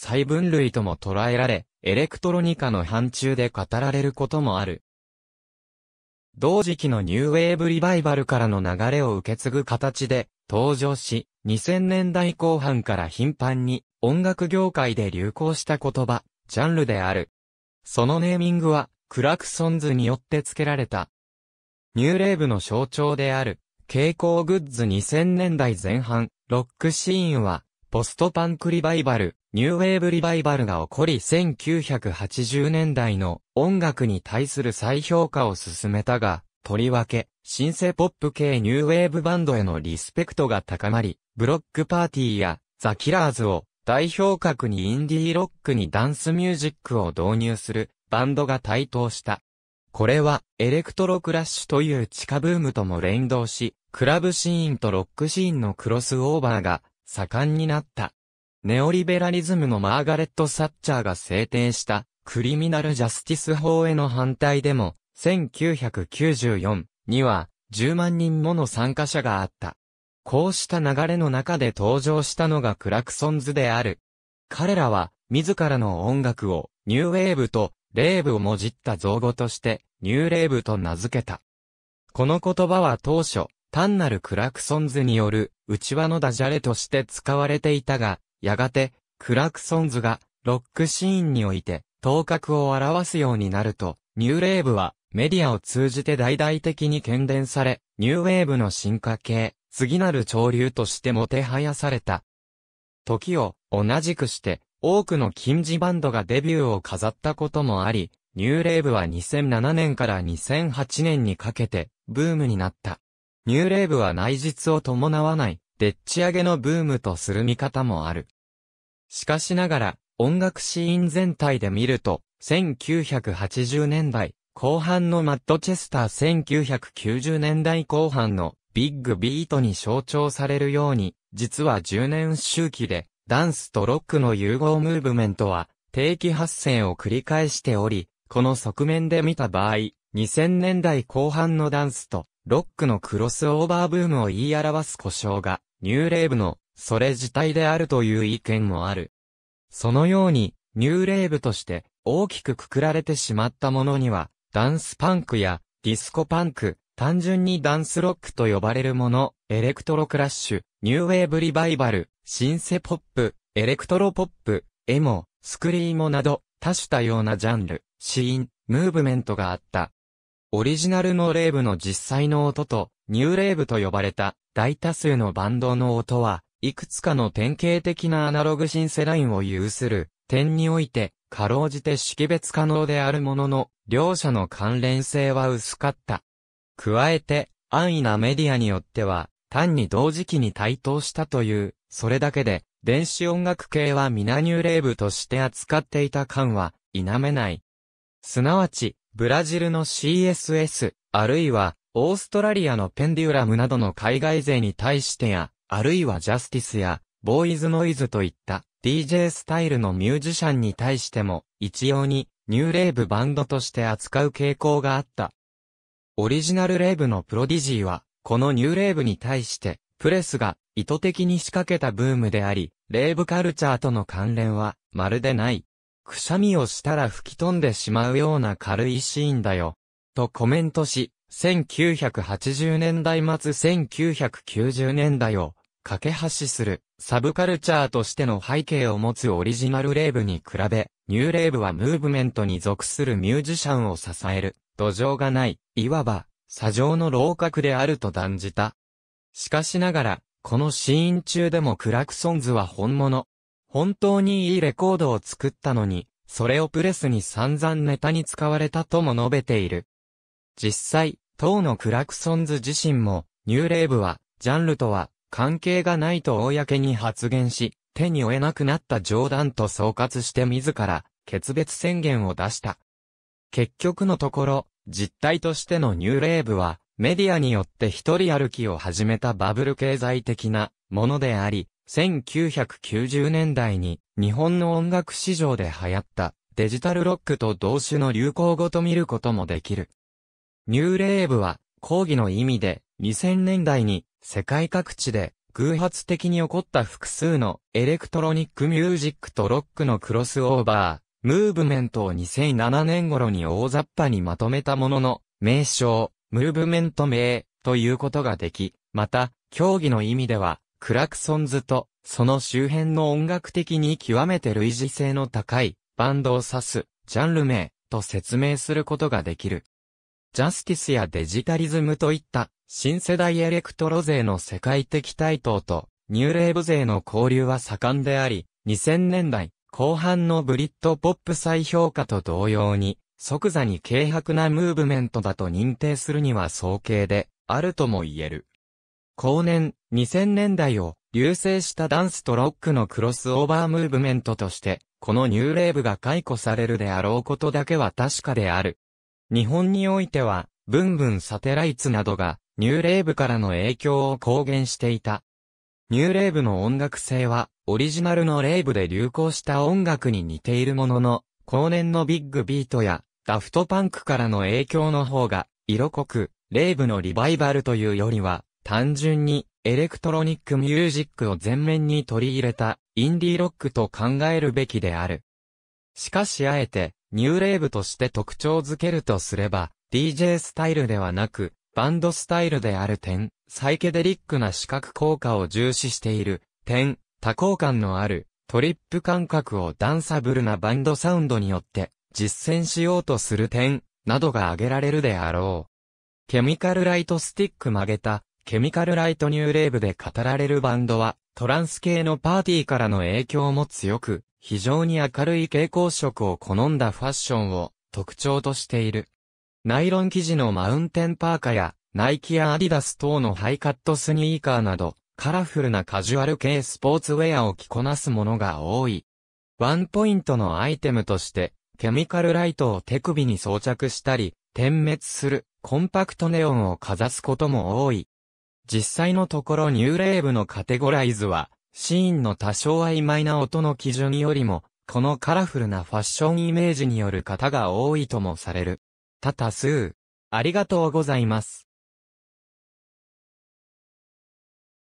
細分類とも捉えられ、エレクトロニカの範疇で語られることもある。同時期のニューウェーブリバイバルからの流れを受け継ぐ形で登場し、2000年代後半から頻繁に音楽業界で流行した言葉、ジャンルである。そのネーミングは、クラクソンズによって付けられた。ニューレーブの象徴である、蛍光グッズ2000年代前半、ロックシーンは、ポストパンクリバイバル、ニューウェーブリバイバルが起こり1980年代の音楽に対する再評価を進めたが、とりわけ、新生ポップ系ニューウェーブバンドへのリスペクトが高まり、ブロックパーティーやザ・キラーズを代表格にインディーロックにダンスミュージックを導入するバンドが台頭した。これはエレクトロクラッシュという地下ブームとも連動し、クラブシーンとロックシーンのクロスオーバーが盛んになった。ネオリベラリズムのマーガレット・サッチャーが制定したクリミナル・ジャスティス法への反対でも、1994には10万人もの参加者があった。こうした流れの中で登場したのがクラクソンズである。彼らは自らの音楽をニューウェーブとレーブをもじった造語としてニューレーブと名付けた。この言葉は当初単なるクラクソンズによる内輪のダジャレとして使われていたが、やがて、クラクソンズが、ロックシーンにおいて、頭角を表すようになると、ニューレーブは、メディアを通じて大々的に喧伝され、ニューウェーブの進化系、次なる潮流としてもてはやされた。時を同じくして、多くの金字バンドがデビューを飾ったこともあり、ニューレーブは2007年から2008年にかけて、ブームになった。ニューレーブは内実を伴わない、でっち上げのブームとする見方もある。しかしながら、音楽シーン全体で見ると、1980年代後半のマッドチェスター1990年代後半のビッグビートに象徴されるように、実は10年周期で、ダンスとロックの融合ムーブメントは、定期発生を繰り返しており、この側面で見た場合、2000年代後半のダンスと、ロックのクロスオーバーブームを言い表す故障が、ニューレーブの、それ自体であるという意見もある。そのように、ニューレーブとして大きくくくられてしまったものには、ダンスパンクやディスコパンク、単純にダンスロックと呼ばれるもの、エレクトロクラッシュ、ニューウェーブリバイバル、シンセポップ、エレクトロポップ、エモ、スクリーモなど、多種多様なジャンル、シーン、ムーブメントがあった。オリジナルのレーブの実際の音と、ニューレーブと呼ばれた大多数のバンドの音は、いくつかの典型的なアナログシンセラインを有する点において、かろうじて識別可能であるものの、両者の関連性は薄かった。加えて、安易なメディアによっては、単に同時期に対等したという、それだけで、電子音楽系は皆ニューレーブとして扱っていた感は、否めない。すなわち、ブラジルの CSS、あるいは、オーストラリアのペンデュラムなどの海外勢に対してや、あるいはジャスティスや、ボーイズノイズといった DJ スタイルのミュージシャンに対しても、一様にニューレーブバンドとして扱う傾向があった。オリジナルレーブのプロディジーは、このニューレーブに対して、プレスが意図的に仕掛けたブームであり、レーブカルチャーとの関連は、まるでない。くしゃみをしたら吹き飛んでしまうような軽いシーンだよ。とコメントし、1980年代末1990年代を、架け橋する、サブカルチャーとしての背景を持つオリジナルレーブに比べ、ニューレーブはムーブメントに属するミュージシャンを支える、土壌がない、いわば、砂上の楼閣であると断じた。しかしながら、このシーン中でもクラクソンズは本物。本当にいいレコードを作ったのに、それをプレスに散々ネタに使われたとも述べている。実際、当のクラクソンズ自身も、ニューレーブは、ジャンルとは、関係がないと公に発言し、手に負えなくなった冗談と総括して自ら、決別宣言を出した。結局のところ、実態としてのニューレーブは、メディアによって一人歩きを始めたバブル経済的なものであり、1990年代に日本の音楽市場で流行ったデジタルロックと同種の流行語と見ることもできる。ニューレーブは、抗議の意味で、2000年代に、世界各地で、偶発的に起こった複数の、エレクトロニックミュージックとロックのクロスオーバー、ムーブメントを2007年頃に大雑把にまとめたものの、名称、ムーブメント名、ということができ、また、競技の意味では、クラクソンズと、その周辺の音楽的に極めて類似性の高い、バンドを指す、ジャンル名、と説明することができる。ジャスティスやデジタリズムといった新世代エレクトロ勢の世界的台頭とニューレーブ勢の交流は盛んであり、2000年代後半のブリッドポップ再評価と同様に、即座に軽薄なムーブメントだと認定するには早計で、あるとも言える。後年、2000年代を、流星したダンスとロックのクロスオーバームーブメントとして、このニューレーブが解雇されるであろうことだけは確かである。日本においては、ブンブンサテライツなどが、ニューレーブからの影響を公言していた。ニューレーブの音楽性は、オリジナルのレーブで流行した音楽に似ているものの、後年のビッグビートや、ダフトパンクからの影響の方が、色濃く、レーブのリバイバルというよりは、単純に、エレクトロニックミュージックを全面に取り入れた、インディーロックと考えるべきである。しかしあえて、ニューレーブとして特徴づけるとすれば、DJ スタイルではなく、バンドスタイルである点、サイケデリックな視覚効果を重視している点、多幸感のある、トリップ感覚をダンサブルなバンドサウンドによって実践しようとする点、などが挙げられるであろう。ケミカルライトスティック曲げた、ケミカルライトニューレーブで語られるバンドは、トランス系のパーティーからの影響も強く、非常に明るい蛍光色を好んだファッションを特徴としている。ナイロン生地のマウンテンパーカや、ナイキやアディダス等のハイカットスニーカーなど、カラフルなカジュアル系スポーツウェアを着こなすものが多い。ワンポイントのアイテムとして、ケミカルライトを手首に装着したり、点滅するコンパクトネオンをかざすことも多い。実際のところニューレーブのカテゴライズは、シーンの多少曖昧な音の基準よりも、このカラフルなファッションイメージによる方が多いともされる。多多数。ありがとうございます。